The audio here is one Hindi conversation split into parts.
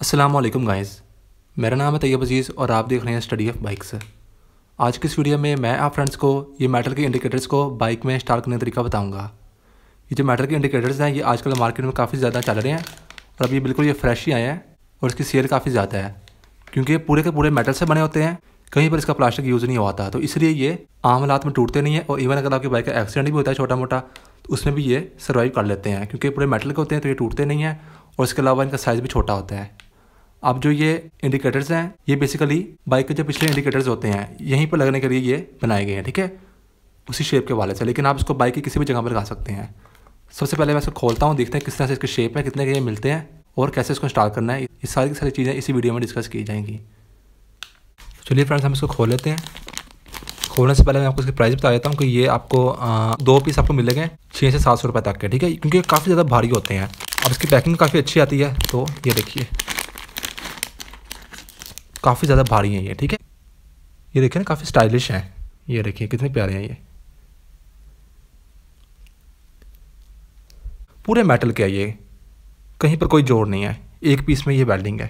असलम गाइज़ मेरा नाम है तैयब अजीज़ और आप देख रहे हैं स्टडी ऑफ बाइक्स आज की इस वीडियो में मैं आप फ्रेंड्स को ये मेटल के इंडिकेटर्स को बाइक में इंस्टॉल करने का तरीका बताऊंगा ये जो मेटल के इंडिकेटर्स हैं ये आजकल मार्केट में काफ़ी ज़्यादा चल रहे हैं और अभी बिल्कुल ये फ्रेश ही आए हैं और इसकी सेल काफ़ी ज़्यादा है क्योंकि ये पूरे के पूरे मेटल से बने होते हैं कहीं पर इसका प्लास्टिक यूज़ नहीं हुआ था तो इसलिए ये आम हालात में टूटते नहीं है और इवन अगर आपकी बाइक का एक्सीडेंट भी होता है छोटा मोटा तो उसमें भी ये सर्वाइव कर लेते हैं क्योंकि पूरे मेटल के होते हैं तो ये टूटते नहीं हैं और इसके अलावा इनका साइज़ भी छोटा होता है अब जो ये इंडिकेटर्स हैं ये बेसिकली बाइक के जो पिछले इंडिकेटर्स होते हैं यहीं पर लगने के लिए ये बनाए गए हैं ठीक है उसी शेप के वाले से लेकिन आप इसको बाइक की किसी भी जगह पर लगा सकते हैं सबसे पहले मैं इसको खोलता हूँ देखते हैं किस तरह से इसकी शेप है कितने के ये मिलते हैं और कैसे इसको इंस्टॉल करना है ये सारी की सारी चीज़ें इसी वीडियो में डिस्कस की जाएंगी चलिए फ्रेंड्स हम इसको खोल लेते हैं खोलने से पहले मैं आपको इसकी प्राइस बता देता हूँ कि ये आपको आ, दो पीस आपको मिलेंगे छः से सात सौ रुपये तक के ठीक है क्योंकि काफ़ी ज़्यादा भारी होते हैं अब इसकी पैकिंग काफ़ी अच्छी आती है तो ये देखिए काफ़ी ज़्यादा भारी हैं ये ठीक है ये देखिए ना काफ़ी स्टाइलिश हैं ये देखिए कितने प्यारे हैं ये पूरे मेटल के है ये कहीं पर कोई जोर नहीं है एक पीस में ये वेल्डिंग है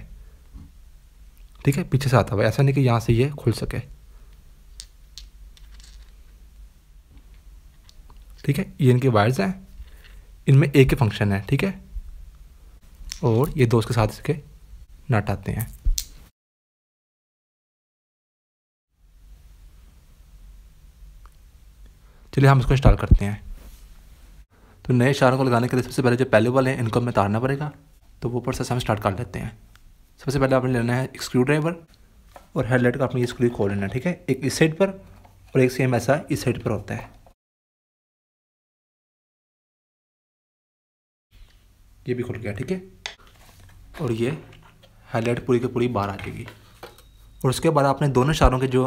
ठीक है पीछे से आता हुआ ऐसा नहीं कि यहाँ से ये खुल सके ठीक है ये इनके वायर्स हैं इनमें एक ही फंक्शन है ठीक है और ये दोस्त के साथ इसके नट आते हैं चलिए हम इसको इंस्टॉल करते हैं तो नए इशारों को लगाने के लिए सबसे पहले जो पहले वाले हैं इनको हमें तारना पड़ेगा तो वो प्रोसेस हम स्टार्ट कर लेते हैं सबसे पहले आपने लेना है एक स्क्रू ड्राइवर और हेडलाइट का आपने ये स्क्रू खोल लेना है ठीक है एक इस साइड पर और एक सेम ऐसा इस साइड पर होता है ये भी खुल गया ठीक है और ये हेडलाइट पूरी की पूरी बाहर आ जाएगी और उसके बाद आपने दोनों इशारों के जो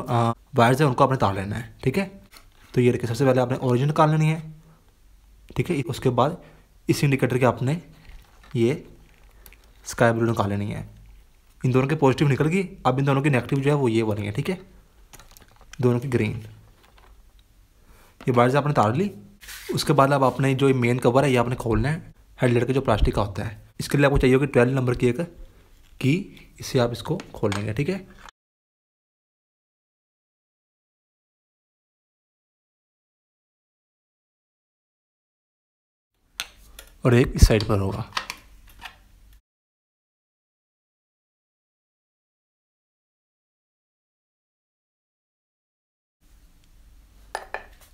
वायर्स हैं उनको आपने तार लेना है ठीक है तो ये देखिए सबसे पहले आपने ओरिजिन निकाल लेनी है ठीक है उसके बाद इस इंडिकेटर के आपने ये स्काई ब्लू निकाल लेनी है इन दोनों के पॉजिटिव निकल गई अब इन दोनों के नेगेटिव जो है वो ये है ठीक है दोनों की ग्रीन ये बाहर से आपने तार ली उसके बाद अब आपने जो मेन कवर है ये आपने खोलना है हेडलाइट का जो प्लास्टिक का होता है इसके लिए आपको चाहिए होगी ट्वेल्व नंबर की एक की इससे आप इसको खोल लेंगे ठीक है और एक इस साइड पर होगा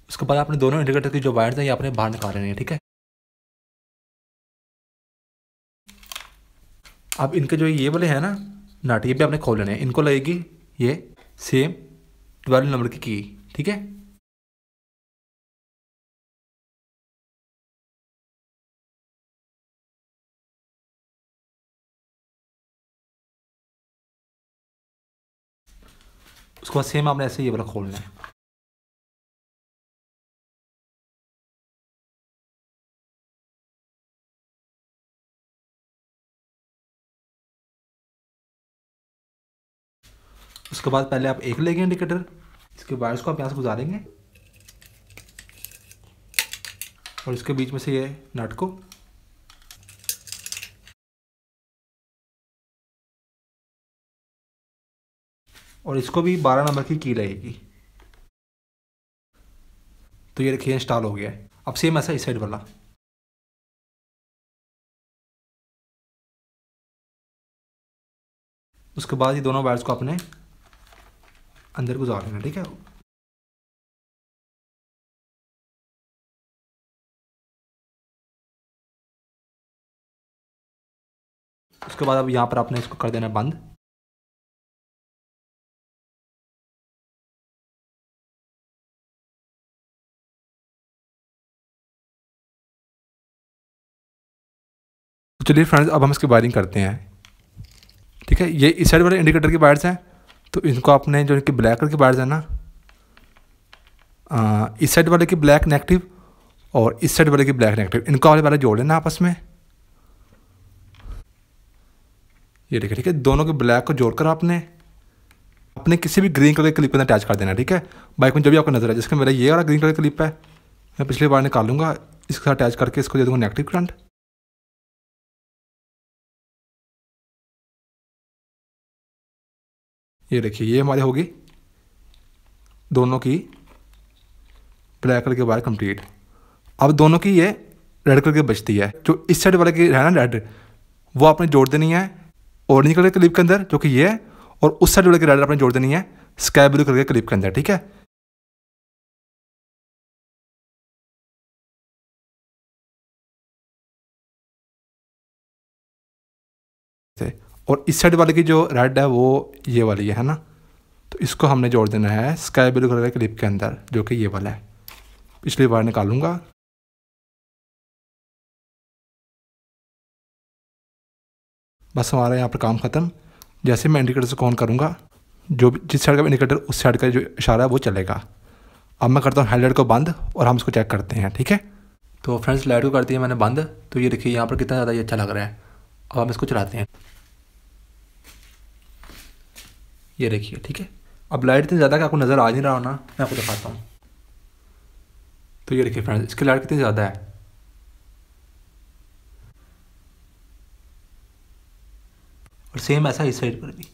उसके बाद आपने दोनों इंडिकेटर की जो वायर है ये आपने बाहर निकाल लेनी है ठीक है अब इनके जो ये वाले हैं ना नाट ये भी आपने खोल लेने हैं इनको लगेगी ये सेम ट्वेल्व नंबर की की ठीक है उसके बाद सेम आपने ऐसे ये वाला खोलना है उसके बाद पहले आप एक लेंगे इंडिकेटर इसके वायर्स को आप यहाँ से गुजारेंगे और इसके बीच में से ये नट को और इसको भी बारह नंबर की की लगेगी तो ये देखिए इंस्टॉल हो गया अब सेम ऐसा इस साइड वाला उसके बाद ये दोनों वायर्स को अपने अंदर गुजार लेना ठीक है उसके बाद अब यहाँ पर आपने इसको कर देना बंद चलिए फ्रेंड्स अब हम इसकी वायरिंग करते हैं ठीक है ये इस साइड वाले इंडिकेटर के वायर्स हैं तो इनको आपने जो इनके ब्लैक कलर के वायर्स हैं ना इस साइड वाले की ब्लैक नेगेटिव और इस साइड वाले की ब्लैक नेगेटिव इनको वाले वाले जोड़ लेना आपस में ये ठीक है ठीक है दोनों के ब्लैक को जोड़कर आपने अपने किसी भी ग्रीन कलर के क्लिप के अटैच कर देना ठीक है बाइक में जब भी आपको नजर आए जिसका मेरा ये वाला ग्रीन कलर का क्लिप है मैं पिछली बार निकालूंगा इसके साथ अटैच करके इसको दे दूँगा नेगेटिव करंट ये देखिए ये हमारी होगी दोनों की ब्लैक कलर के वायर कंप्लीट अब दोनों की ये रेड कलर की बचती है जो इस साइड वाले की है ना रेड वो आपने जोड़ देनी है ऑरेंज कलर के क्लिप के अंदर जो कि ये है और उस साइड वाले की रेड आपने जोड़ देनी है स्काई ब्लू कलर के क्लिप के अंदर ठीक है थे और इस साइड वाले की जो रेड है वो ये वाली है ना तो इसको हमने जोड़ देना है स्काई ब्लू कलर के क्लिप के अंदर जो कि ये वाला है पिछली बार निकालूंगा बस हमारा यहाँ पर काम ख़त्म जैसे मैं इंडिकेटर से कौन करूँगा जो जिस साइड का इंडिकेटर उस साइड का जो इशारा है वो चलेगा अब मैं करता हूँ हेडलाइट को बंद और हम इसको चेक करते हैं ठीक है तो फ्रेंड्स लाइट को करती है मैंने बंद तो ये देखिए यहाँ पर कितना ज़्यादा ये अच्छा लग रहा है अब हम इसको चलाते हैं ये देखिए ठीक है अब लाइट इतनी ज़्यादा कि आपको नज़र आ नहीं रहा होना मैं आपको दिखाता हूँ तो ये देखिए फ्रेंड्स इसकी लाइट कितनी ज़्यादा है और सेम ऐसा इस साइड पर भी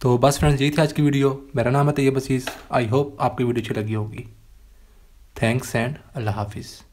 तो बस फ्रेंड्स यही थी आज की वीडियो मेरा नाम है तैयब बसीस आई होप आपकी वीडियो अच्छी लगी होगी थैंक्स एंड अल्लाह हाफिज़